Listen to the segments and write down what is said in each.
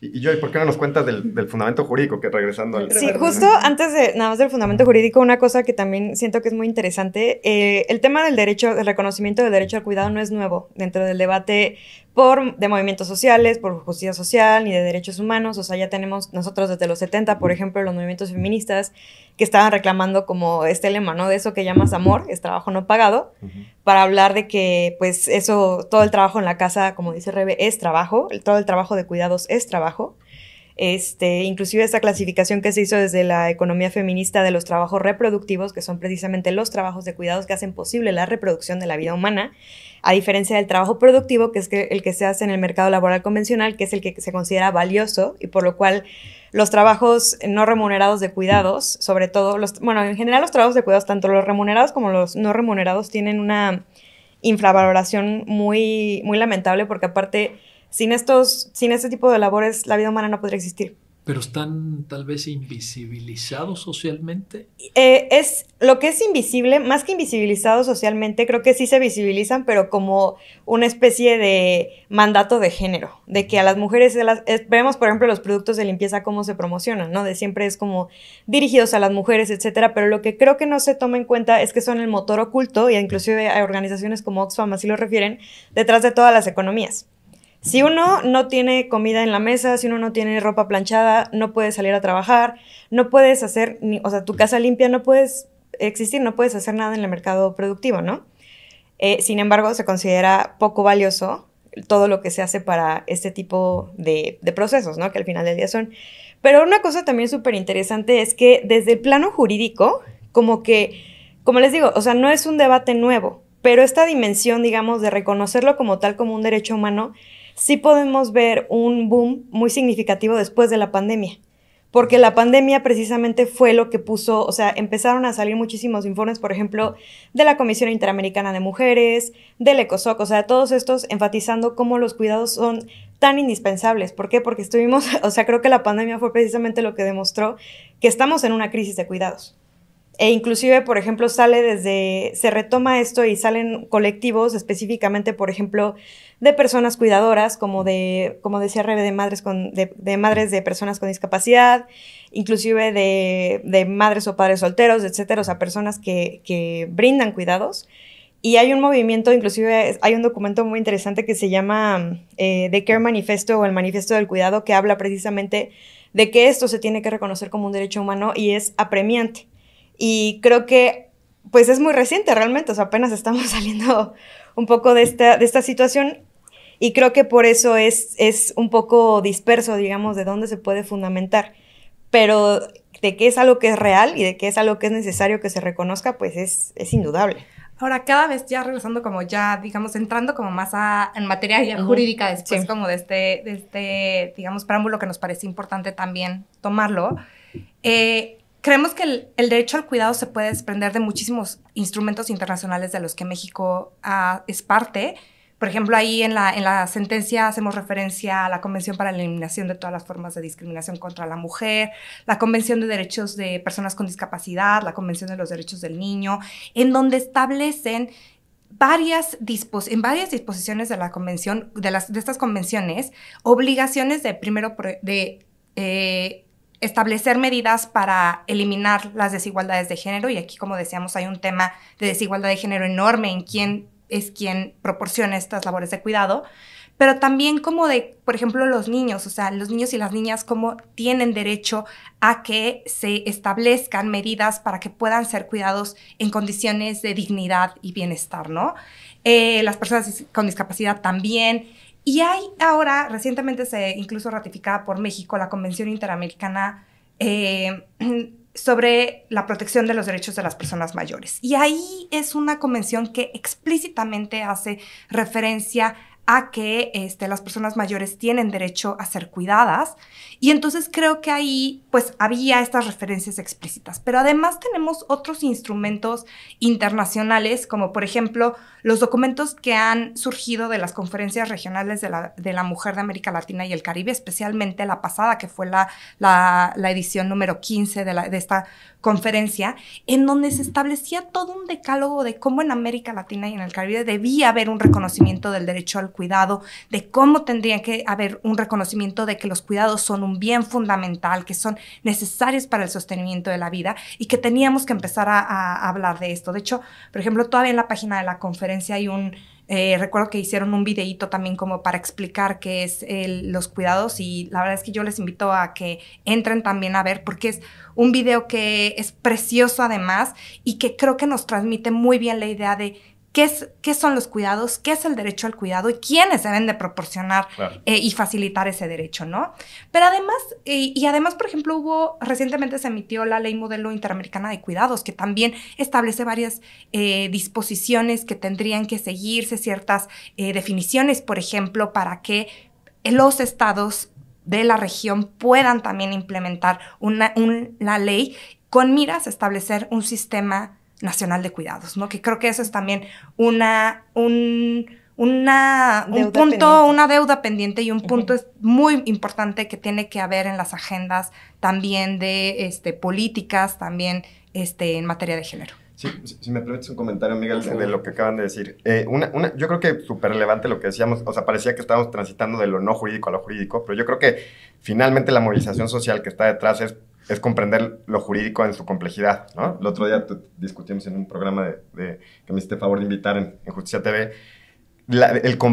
Y, y Joy, ¿por qué no nos cuentas del, fundamento jurídico? Que regresando al... Sí, justo antes de nada más del fundamento jurídico, una cosa que también siento que es muy interesante, eh, el tema del derecho, del reconocimiento del derecho al cuidado no es nuevo dentro del debate por, de movimientos sociales, por justicia social, y de derechos humanos. O sea, ya tenemos nosotros desde los 70, por ejemplo, los movimientos feministas que estaban reclamando como este lema, ¿no? De eso que llamas amor, es trabajo no pagado, para hablar de que, pues, eso, todo el trabajo en la casa, como dice Rebe, es trabajo, todo el trabajo de cuidados es trabajo. Este, inclusive esta clasificación que se hizo desde la economía feminista de los trabajos reproductivos, que son precisamente los trabajos de cuidados que hacen posible la reproducción de la vida humana, a diferencia del trabajo productivo, que es el que se hace en el mercado laboral convencional, que es el que se considera valioso y por lo cual los trabajos no remunerados de cuidados, sobre todo bueno, en general los trabajos de cuidados, tanto los remunerados como los no remunerados, tienen una infravaloración muy, muy lamentable porque aparte sin estos, sin este tipo de labores, la vida humana no podría existir. Pero están tal vez invisibilizados socialmente. Eh, es lo que es invisible, más que invisibilizados socialmente, creo que sí se visibilizan, pero como una especie de mandato de género, de que a las mujeres, vemos por ejemplo los productos de limpieza, cómo se promocionan, ¿no? De siempre es como dirigidos a las mujeres, etcétera, pero lo que creo que no se toma en cuenta es que son el motor oculto, y inclusive hay organizaciones como Oxfam así lo refieren, detrás de todas las economías. Si uno no tiene comida en la mesa, si uno no tiene ropa planchada, no puede salir a trabajar, no puedes hacer, o sea, tu casa limpia no puedes existir, no puedes hacer nada en el mercado productivo, ¿no? Eh, sin embargo, se considera poco valioso todo lo que se hace para este tipo de, de procesos, ¿no? Que al final del día son. Pero una cosa también súper interesante es que desde el plano jurídico, como que, como les digo, o sea, no es un debate nuevo, pero esta dimensión, digamos, de reconocerlo como tal, como un derecho humano, sí podemos ver un boom muy significativo después de la pandemia. Porque la pandemia precisamente fue lo que puso, o sea, empezaron a salir muchísimos informes, por ejemplo, de la Comisión Interamericana de Mujeres, del ECOSOC, o sea, todos estos enfatizando cómo los cuidados son tan indispensables. ¿Por qué? Porque estuvimos, o sea, creo que la pandemia fue precisamente lo que demostró que estamos en una crisis de cuidados. E inclusive, por ejemplo, sale desde, se retoma esto y salen colectivos específicamente, por ejemplo, de personas cuidadoras, como de, como decía Rebe, de madres, de, madres de personas con discapacidad, inclusive de, madres o padres solteros, etcétera, o sea, personas que, brindan cuidados. Y hay un movimiento, inclusive hay un documento muy interesante que se llama eh, The Care Manifesto o el Manifesto del Cuidado, que habla precisamente de que esto se tiene que reconocer como un derecho humano y es apremiante. Y creo que, pues es muy reciente realmente, o sea, apenas estamos saliendo un poco de esta, de esta situación y creo que por eso es, es un poco disperso, digamos, de dónde se puede fundamentar. Pero de que es algo que es real y de que es algo que es necesario que se reconozca, pues es, es indudable. Ahora, cada vez ya regresando como ya, digamos, entrando como más a, en materia ya jurídica después como de este, de este, digamos, preámbulo que nos parece importante también tomarlo, eh, creemos que el, derecho al cuidado se puede desprender de muchísimos instrumentos internacionales de los que México ah, es parte. Por ejemplo, ahí en la, en la sentencia hacemos referencia a la Convención para la Eliminación de todas las formas de discriminación contra la mujer, la Convención de Derechos de Personas con Discapacidad, la Convención de los Derechos del Niño, en donde establecen varias dispos en varias disposiciones de la convención, de, las, de estas convenciones, obligaciones de primero de... Eh, establecer medidas para eliminar las desigualdades de género. Y aquí, como decíamos, hay un tema de desigualdad de género enorme en quién es quien proporciona estas labores de cuidado, pero también como de, por ejemplo, los niños, o sea, los niños y las niñas, como tienen derecho a que se establezcan medidas para que puedan ser cuidados en condiciones de dignidad y bienestar, ¿no? Eh, las personas con discapacidad también, y hay ahora, recientemente se incluso ratificada por México la Convención Interamericana eh, sobre la protección de los derechos de las personas mayores. Y ahí es una convención que explícitamente hace referencia a que este, las personas mayores tienen derecho a ser cuidadas. Y entonces creo que ahí pues había estas referencias explícitas. Pero además tenemos otros instrumentos internacionales, como por ejemplo los documentos que han surgido de las conferencias regionales de la, mujer de América Latina y el Caribe, especialmente la pasada, que fue la, edición número 15 de, de esta conferencia, en donde se establecía todo un decálogo de cómo en América Latina y en el Caribe debía haber un reconocimiento del derecho al cuidado cuidado, de cómo tendría que haber un reconocimiento de que los cuidados son un bien fundamental, que son necesarios para el sostenimiento de la vida y que teníamos que empezar a, hablar de esto. De hecho, por ejemplo, todavía en la página de la conferencia hay un... Eh, recuerdo que hicieron un videíto también como para explicar qué es los cuidados y la verdad es que yo les invito a que entren también a ver porque es un video que es precioso además y que creo que nos transmite muy bien la idea de qué, son los cuidados, qué es el derecho al cuidado y quiénes deben de proporcionar eh, y facilitar ese derecho, ¿no? Pero además, eh, y, además, por ejemplo, hubo, recientemente se emitió la ley modelo interamericana de cuidados, que también establece varias eh, disposiciones que tendrían que seguirse, ciertas definiciones, por ejemplo, para que los estados de la región puedan también implementar una, la ley con miras a establecer un sistema nacional de cuidados, ¿no? Que creo que eso es también una, un, una, un punto, una deuda pendiente y un punto muy importante que tiene que haber en las agendas también de este, políticas, también este, en materia de género. Sí, si me permites un comentario, Miguel, de, lo que acaban de decir. Eh, una, una, yo creo que súper relevante lo que decíamos, o sea, parecía que estábamos transitando de lo no jurídico a lo jurídico, pero yo creo que finalmente la movilización social que está detrás es es comprender lo jurídico en su complejidad, ¿no? El otro día discutimos en un programa de, que me hiciste favor de invitar en, Justicia TV, el,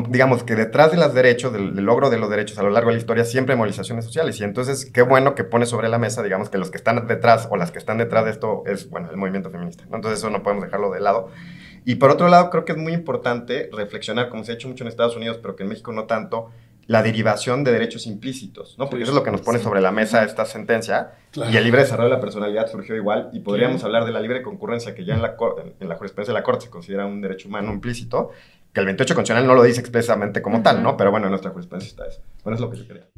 digamos que detrás de los derechos, del, logro de los derechos a lo largo de la historia, siempre hay movilizaciones sociales. Y entonces, qué bueno que pone sobre la mesa, digamos, que los que están detrás o las que están detrás de esto es, bueno, el movimiento feminista. Entonces, eso no podemos dejarlo de lado. Y por otro lado, creo que es muy importante reflexionar, como se ha hecho mucho en Estados Unidos, pero que en México no tanto, la derivación de derechos implícitos, ¿no? Porque eso es lo que nos pone sobre la mesa esta sentencia. Y el libre desarrollo de la personalidad surgió igual y podríamos hablar de la libre concurrencia, que ya en la, en la jurisprudencia de la Corte se considera un derecho humano implícito, que el 28 constitucional no lo dice expresamente como tal, ¿no? Pero bueno, en nuestra jurisprudencia está eso. Bueno, es lo que yo quería.